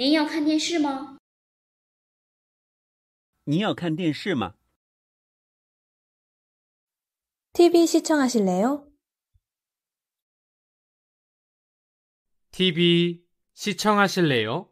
您要看电视吗？您要看电视吗？TV 시청하실래요 ？TV 시청하실래 요？